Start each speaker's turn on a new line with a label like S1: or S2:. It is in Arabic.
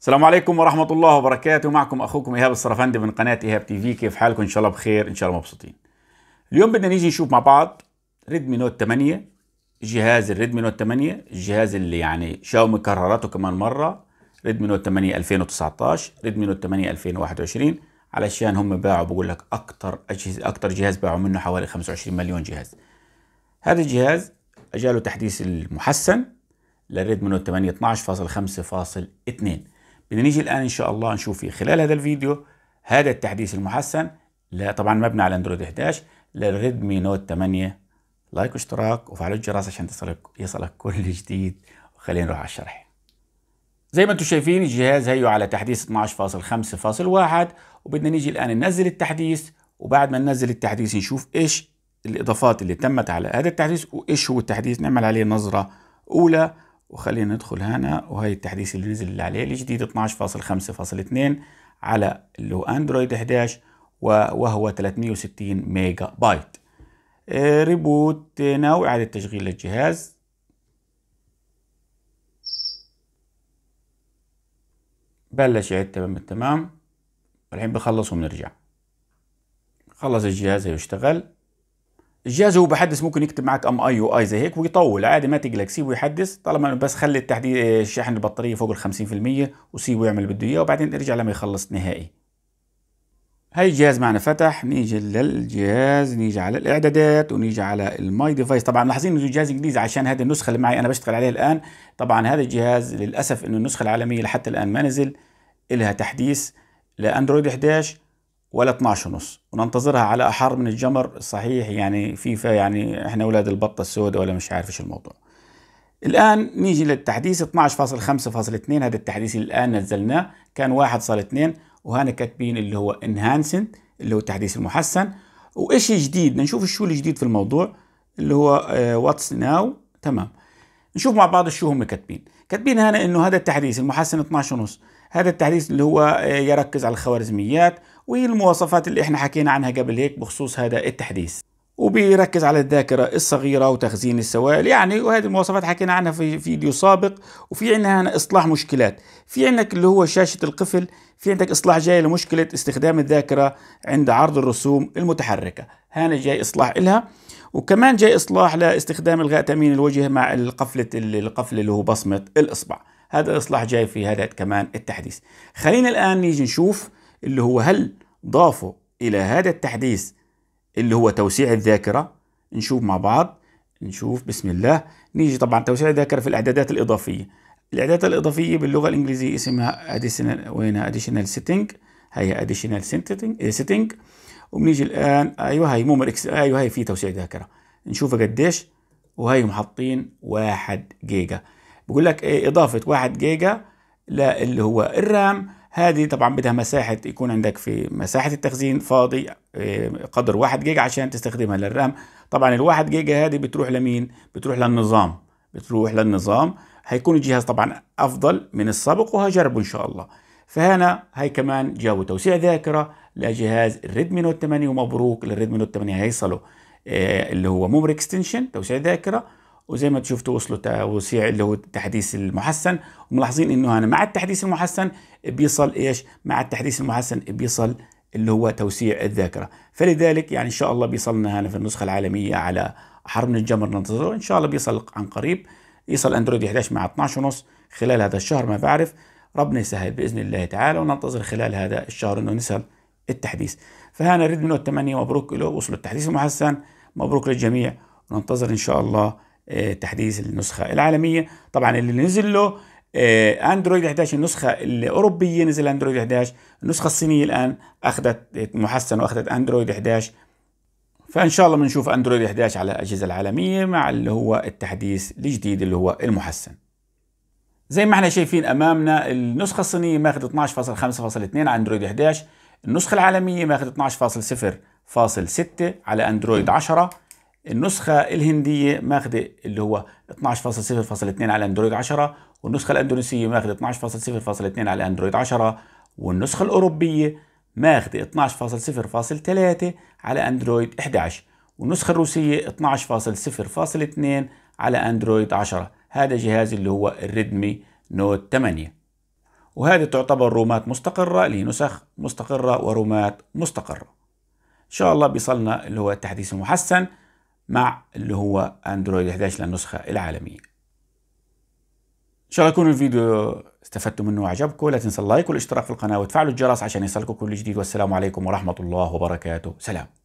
S1: السلام عليكم ورحمة الله وبركاته معكم أخوكم إيهاب الصرفندي من قناة إيهاب تي في كيف حالكم إن شاء الله بخير إن شاء الله مبسوطين اليوم بدنا نيجي نشوف مع بعض ريدمي نوت 8 جهاز الريدمي نوت 8 الجهاز اللي يعني شاومي كررته كمان مرة ريدمي نوت 8 2019 ريدمي نوت 8 2021 علشان هم باعوا بقول لك أكتر أجهزة أكتر جهاز باعوا منه حوالي 25 مليون جهاز هذا الجهاز أجاله تحديث المحسن للريدمي نوت 8 12.5.2 بدنا نيجي الان ان شاء الله نشوف في خلال هذا الفيديو هذا التحديث المحسن لا طبعا مبني على اندرويد 11 للريدمي نوت 8 لايك واشتراك وفعلوا الجرس عشان تصلك يصلك كل جديد وخلينا نروح على الشرح زي ما انتم شايفين الجهاز هيو على تحديث 12.5.1 وبدنا نيجي الان ننزل التحديث وبعد ما ننزل التحديث نشوف ايش الاضافات اللي تمت على هذا التحديث وايش هو التحديث نعمل عليه نظره اولى وخلينا ندخل هنا وهي التحديث اللي نزل اللي عليه الجديد 12.5.2 على اللي هو اندرويد 11 وهو 360 ميجا بايت آه، ريبوت ناو اعاده تشغيل للجهاز بلش يعد تمام التمام الحين بخلص وبنرجع خلص الجهاز يشتغل الجهاز هو بحدث ممكن يكتب معك ام اي واي زي هيك ويطول عادي ما تقلق سيبه يحدث طالما بس خلي التحديد آه، شحن البطاريه فوق ال 50% وسيبه يعمل اللي بده اياه وبعدين ارجع لما يخلص نهائي هاي الجهاز معنا فتح نيجي للجهاز نيجي على الاعدادات ونيجي على الماي ديفايس طبعا ملاحظين انه جهاز انجليزي عشان هذه النسخه اللي معي انا بشتغل عليها الان طبعا هذا الجهاز للاسف انه النسخه العالميه لحتى الان ما نزل لها تحديث لاندرويد 11 ولا 12 ونص وننتظرها على احر من الجمر صحيح يعني فيفا يعني احنا اولاد البطه السوداء ولا مش عارف ايش الموضوع الان نيجي للتحديث 12.5.2 هذا التحديث اللي الان نزلناه كان 1.2 صار وهنا كاتبين اللي هو انهانسنت اللي هو التحديث المحسن وإيش جديد نشوف شو الجديد في الموضوع اللي هو واتس آه، ناو تمام نشوف مع بعض شو هم كاتبين كاتبين هنا انه هذا التحديث المحسن 12 ونص هذا التحديث اللي هو آه، يركز على الخوارزميات والمواصفات اللي احنا حكينا عنها قبل هيك بخصوص هذا التحديث وبيركز على الذاكرة الصغيرة وتخزين السوائل يعني وهذه المواصفات حكينا عنها في فيديو سابق وفي عندنا هنا إصلاح مشكلات في عندك اللي هو شاشة القفل في عندك إصلاح جاي لمشكلة استخدام الذاكرة عند عرض الرسوم المتحركة هنا جاي إصلاح إلها وكمان جاي إصلاح لاستخدام الغاء تأمين الوجه مع القفلة القفل اللي هو بصمة الإصبع هذا الإصلاح جاي في هذا كمان التحديث خلينا الآن نيجي نشوف اللي هو هل ضافوا إلى هذا التحديث اللي هو توسيع الذاكرة نشوف مع بعض نشوف بسم الله نيجي طبعا توسيع الذاكرة في الإعدادات الإضافية الإعدادات الإضافية باللغة الإنجليزية اسمها additional وين additional setting هي additional آه، setting وبنيجي الآن أيوه هي مومر إكس أيوه هي في توسيع ذاكرة نشوفها قديش وهي محطين واحد جيجا بقول لك إيه، إضافة واحد جيجا لا اللي هو الرام هذه طبعا بدها مساحة يكون عندك في مساحة التخزين فاضي آه، قدر 1 جيجا عشان تستخدمها للرام طبعا الواحد جيجا هذه بتروح لمين بتروح للنظام بتروح للنظام هيكون الجهاز طبعا أفضل من السابق وهجربه إن شاء الله فهنا هاي كمان جابوا توسيع ذاكرة لجهاز الريدمي نوت 8 ومبروك للريدمي نوت 8 هيصله اللي هو ميموري اكستنشن توسيع ذاكرة وزي ما شفتوا وصلوا توسيع اللي هو التحديث المحسن وملاحظين انه هنا مع التحديث المحسن بيصل ايش مع التحديث المحسن بيصل اللي هو توسيع الذاكره فلذلك يعني ان شاء الله بيصلنا هنا في النسخه العالميه على حرم من الجمر ننتظره ان شاء الله بيصل عن قريب يصل اندرويد 11 مع 12 ونص خلال هذا الشهر ما بعرف ربنا يسهل باذن الله تعالى وننتظر خلال هذا الشهر انه نسهل التحديث فهنا ريدمي نوت 8 مبروك له وصل التحديث المحسن مبروك للجميع وننتظر ان شاء الله آه، تحديث النسخة العالمية طبعا اللي نزل له آه، اندرويد 11 النسخة الأوروبية نزل اندرويد 11 النسخة الصينية الآن أخذت محسن وأخذت اندرويد 11 فإن شاء الله بنشوف اندرويد 11 على الأجهزة العالمية مع اللي هو التحديث الجديد اللي هو المحسن زي ما احنا شايفين امامنا النسخه الصينيه ماخذ 12.5.2 على اندرويد 11 النسخه العالميه ماخذ 12.0.6 على اندرويد 10 النسخة الهندية ماخدة اللي هو 12.0.2 على اندرويد 10 والنسخة الاندونيسية ماخدة 12.0.2 على اندرويد 10 والنسخة الأوروبية ماخدة 12.0.3 على اندرويد 11 والنسخة الروسية 12.0.2 على اندرويد 10 هذا جهاز اللي هو الريدمي نوت 8 وهذه تعتبر رومات مستقرة اللي نسخ مستقرة ورومات مستقرة إن شاء الله بيصلنا اللي هو التحديث المحسن مع اللي هو اندرويد 11 للنسخة العالمية ان شاء الله يكون الفيديو استفدتم منه وعجبكم لا تنسى اللايك والاشتراك في القناة وتفعلوا الجرس عشان يصلكم كل جديد والسلام عليكم ورحمة الله وبركاته سلام